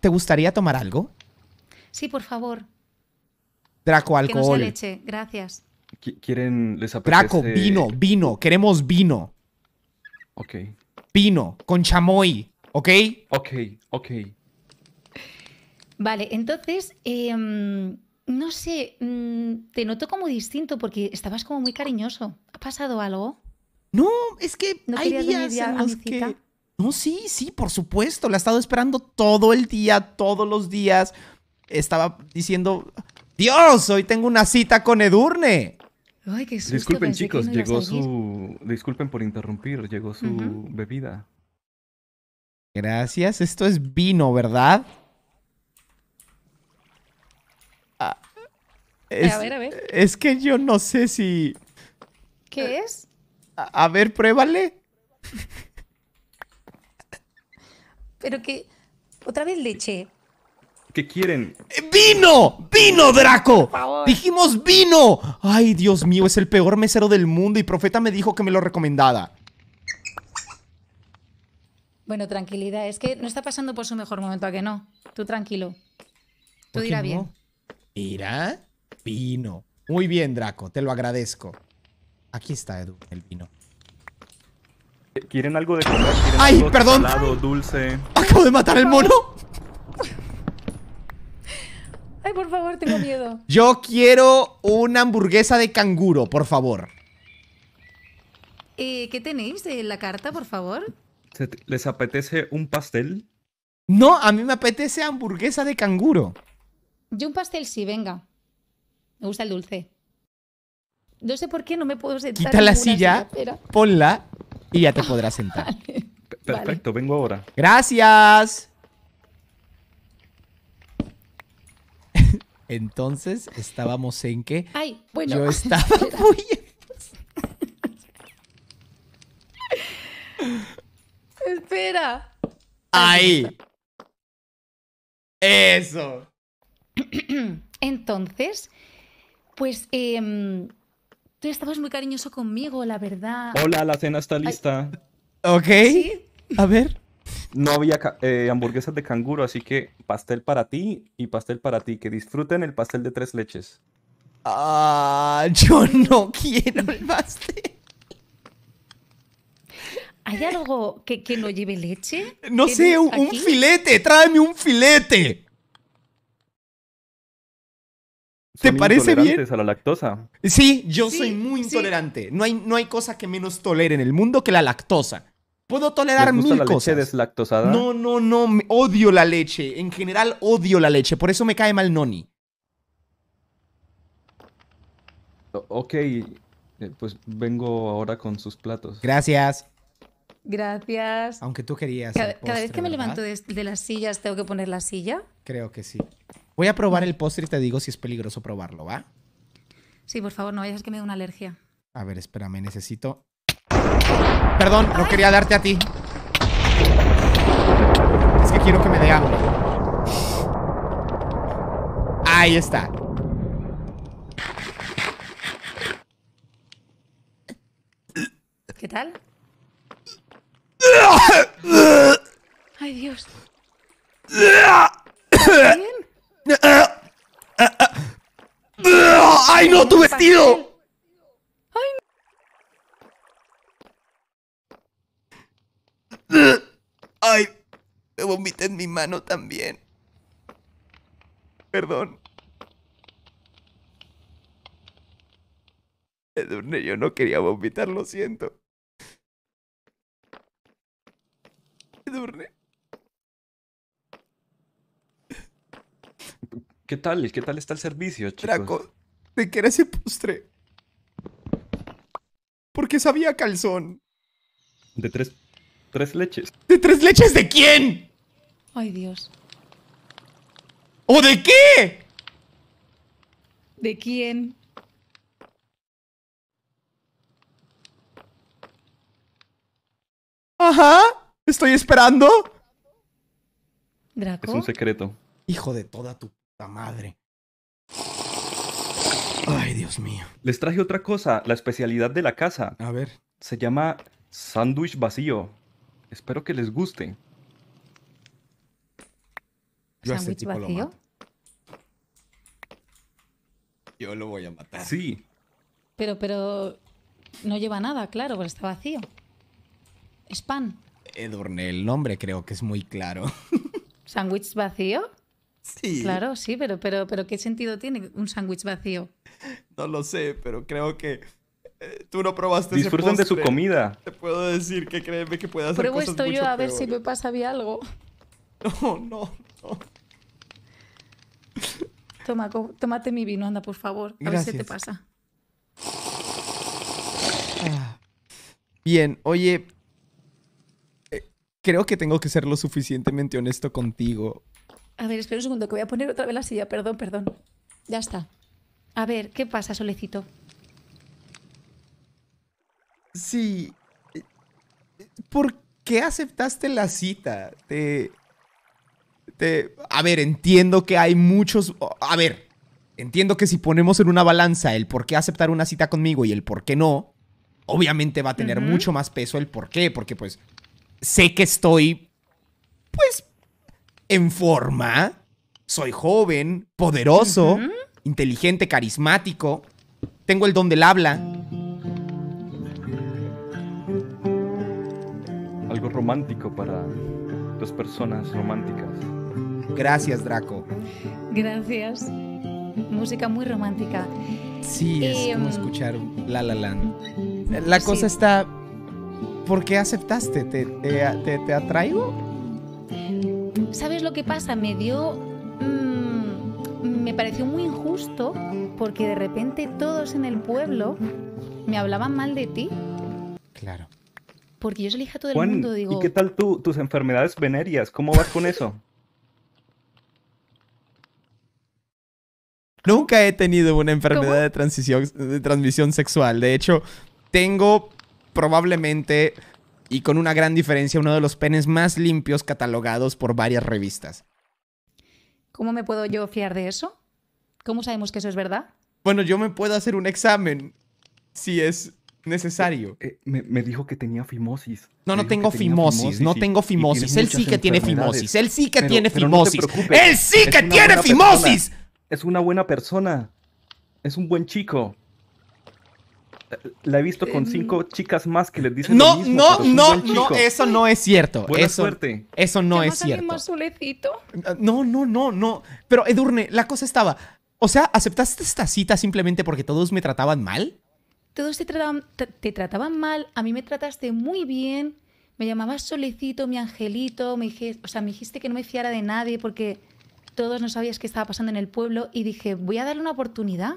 ¿Te gustaría tomar algo? Sí, por favor. Draco, alcohol. Que leche, gracias. ¿Quieren, les Draco, vino, vino, queremos vino. Ok. Vino, con chamoy, ¿ok? Ok, ok. Vale, entonces, em, no sé, mm, te noto como distinto porque estabas como muy cariñoso. ¿Ha pasado algo? No, es que hay días en que... No, sí, sí, por supuesto. La he estado esperando todo el día, todos los días. Estaba diciendo, Dios, hoy tengo una cita con Edurne. Ay, susto, Disculpen, chicos, llegó su. Disculpen por interrumpir, llegó su bebida. Gracias, esto es vino, ¿verdad? Ah, es, a ver, a ver. Es que yo no sé si. ¿Qué es? a ver, pruébale pero que otra vez leche. ¿Qué quieren? Eh, ¡Vino! ¡Vino, Draco! ¡Dijimos vino! Ay, Dios mío, es el peor mesero del mundo y Profeta me dijo que me lo recomendara. Bueno, tranquilidad, es que no está pasando por su mejor momento, ¿a que no? Tú tranquilo. Tú dirá bien. ¿Irá? Vino. Muy bien, Draco, te lo agradezco. Aquí está, Edu, el vino. ¿Quieren algo de ¡Ay, perdón! dulce. ¡Acabo de matar al mono! Ay, por favor, tengo miedo. Yo quiero una hamburguesa de canguro, por favor. Eh, ¿Qué tenéis en la carta, por favor? ¿Les apetece un pastel? No, a mí me apetece hamburguesa de canguro. Yo un pastel sí, venga. Me gusta el dulce. No sé por qué no me puedo sentar. Quita la silla ponla y ya te podrás sentar. Perfecto, vengo ahora. Gracias. Entonces estábamos en que Ay, bueno. yo estaba muy... Espera. Ahí. Eso. Entonces, pues eh, Tú estabas muy cariñoso conmigo, la verdad. Hola, la cena está lista. Ok. A ver. No había eh, hamburguesas de canguro, así que pastel para ti y pastel para ti. Que disfruten el pastel de tres leches. Ah, yo no quiero el pastel. ¿Hay algo que, no lleve leche? No sé, un filete, tráeme un filete. ¿Te parece bien? a la lactosa. Sí, yo soy muy intolerante. No, hay, no hay cosa que menos tolere en el mundo que la lactosa. Puedo tolerar mil cosas. deslactosada? No, no, no. Odio la leche. En general, odio la leche. Por eso me cae mal Noni. Ok. Eh, pues vengo ahora con sus platos. Gracias. Gracias. Aunque tú querías. Cada, vez que me levanto de las sillas, ¿tengo que poner la silla? Creo que sí. Voy a probar el postre y te digo si es peligroso probarlo, ¿va? Sí, por favor, no vayas a que me dé una alergia. A ver, espérame, necesito. Perdón, no quería darte a ti. Es que quiero que me dé hambre. Ahí está. ¿Qué tal? Ay, Dios. ¡Ay, no, tu vestido! ¡Ay, ¡Ay! Me vomité en mi mano también. Perdón. Edurne, yo no quería vomitar, lo siento. Edurne. ¿Qué tal? ¿Qué tal está el servicio, chicos? de qué era ese postre. Porque sabía calzón. De tres. Tres leches. ¿De tres leches de quién? Ay, Dios. ¿O de qué? ¿De quién? Ajá. Estoy esperando. Draco. Es un secreto. Hijo de toda tu puta madre. Ay, Dios mío. Les traje otra cosa, la especialidad de la casa. A ver. Se llama sándwich vacío. Espero que les guste. Yo vacío? Yo lo voy a matar. Sí. Pero, pero no lleva nada, claro, porque está vacío. Es pan. Edurne, el nombre creo que es muy claro. ¿Sándwich vacío? Sí. Claro, sí, pero, pero, pero ¿qué sentido tiene un sándwich vacío? No lo sé, pero creo que eh, tú no probaste Disfruten de su comida. Te puedo decir que créeme que puede hacer Pruebo esto yo a ver si me pasa algo. No, no, no. Toma, tómate mi vino, anda, por favor. A ver si te pasa. Ah. Bien, oye, eh, creo que tengo que ser lo suficientemente honesto contigo a ver, espera un segundo, que voy a poner otra vez la silla. Perdón, perdón. Ya está. A ver, ¿qué pasa, Solecito? Sí. ¿Por qué aceptaste la cita? Te. Te. A ver, entiendo que hay muchos. A ver. Entiendo que si ponemos en una balanza el por qué aceptar una cita conmigo y el por qué no, obviamente va a tener mucho más peso el por qué, porque pues sé que estoy, pues en forma, soy joven, poderoso, inteligente, carismático, tengo el don del habla. Algo romántico para dos personas románticas. Gracias, Draco. Gracias. Música muy romántica. Sí, es como um, escuchar La La Land. La cosa está, ¿por qué aceptaste? ¿Te, te, te, te atraigo? ¿sabes lo que pasa? Me dio... Mm, me pareció muy injusto porque de repente todos en el pueblo me hablaban mal de ti. Claro. Porque yo soy hija todo el mundo, digo... ¿Y qué tal tú, tus enfermedades venerias? ¿Cómo vas con eso? Nunca he tenido una enfermedad de transmisión sexual. De hecho, tengo probablemente y con una gran diferencia uno de los penes más limpios catalogados por varias revistas. ¿Cómo me puedo yo fiar de eso? ¿Cómo sabemos que eso es verdad? Bueno, yo me puedo hacer un examen si es necesario. Eh, eh, me, dijo que tenía fimosis. No, no tengo fimosis, no tengo fimosis. Él sí que tiene fimosis, él sí que tiene fimosis. él sí que tiene fimosis. Es una buena persona. Es un buen chico la he visto con cinco chicas más que les dicen no, lo mismo, No, no, no, no, eso no es cierto. eso, suerte. Eso no es cierto. solecito? No, no, no, no. Pero Edurne, la cosa estaba, o sea, ¿aceptaste esta cita simplemente porque todos me trataban mal? Todos te trataban, mal, a mí me trataste muy bien, me llamabas solecito, mi angelito, me o sea, me dijiste que no me fiara de nadie porque todos no sabías qué estaba pasando en el pueblo y dije, voy a darle una oportunidad.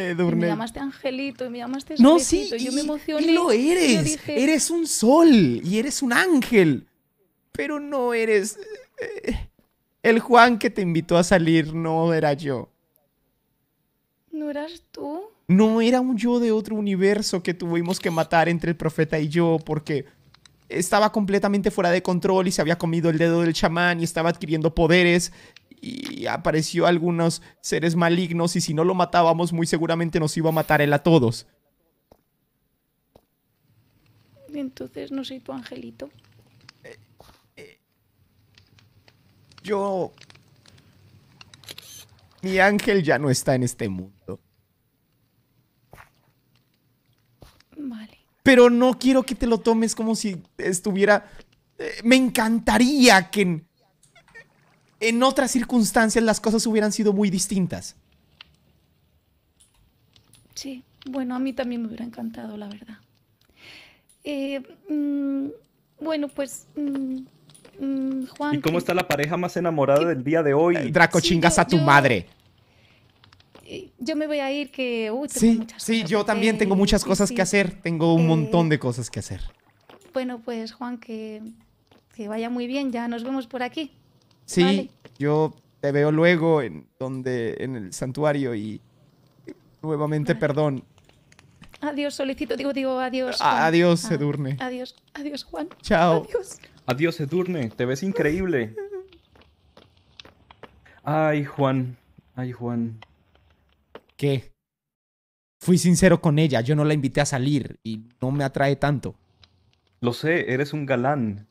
Eh, me llamaste Angelito y me llamaste No, sí, y, yo me emocioné. lo eres. eres un sol y eres un ángel. Pero no eres. Eh, el Juan que te invitó a salir no era yo. ¿No eras tú? No era un yo de otro universo que tuvimos que matar entre el profeta y yo porque estaba completamente fuera de control y se había comido el dedo del chamán y estaba adquiriendo poderes y apareció algunos seres malignos y si no lo matábamos muy seguramente nos iba a matar él a todos. Entonces no soy tu angelito. Eh, eh, yo... Mi ángel ya no está en este mundo. Vale. Pero no quiero que te lo tomes como si estuviera... Eh, me encantaría que en otras circunstancias las cosas hubieran sido muy distintas. Sí, bueno, a mí también me hubiera encantado, la verdad. Eh, mm, bueno, pues... Mm, mm, Juan, ¿Y cómo está la pareja más enamorada del día de hoy? Draco, chingas a tu madre. Eh, yo me voy a ir que... sí, sí, yo también tengo muchas cosas que hacer. Tengo un eh, montón de cosas que hacer. Bueno, pues Juan, que vaya muy bien. Ya nos vemos por aquí. Sí, yo te veo luego en donde en el santuario y nuevamente perdón. Adiós, solicito, digo, digo, adiós. Adiós, Edurne. Ah, adiós, adiós, Juan. Chao. Adiós. Adiós, Edurne, te ves increíble. Ay, Juan. Ay, Juan. ¿Qué? Fui sincero con ella, yo no la invité a salir y no me atrae tanto. Lo sé, eres un galán.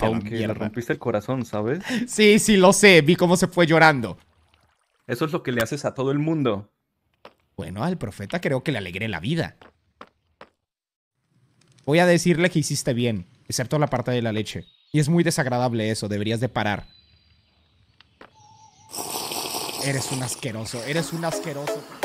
Aunque le rompiste el corazón, ¿sabes? Sí, sí, lo sé. Vi cómo se fue llorando. Eso es lo que le haces a todo el mundo. Bueno, al profeta creo que le alegré la vida. Voy a decirle que hiciste bien, excepto la parte de la leche. Y es muy desagradable eso, deberías de parar. Eres un asqueroso, eres un asqueroso.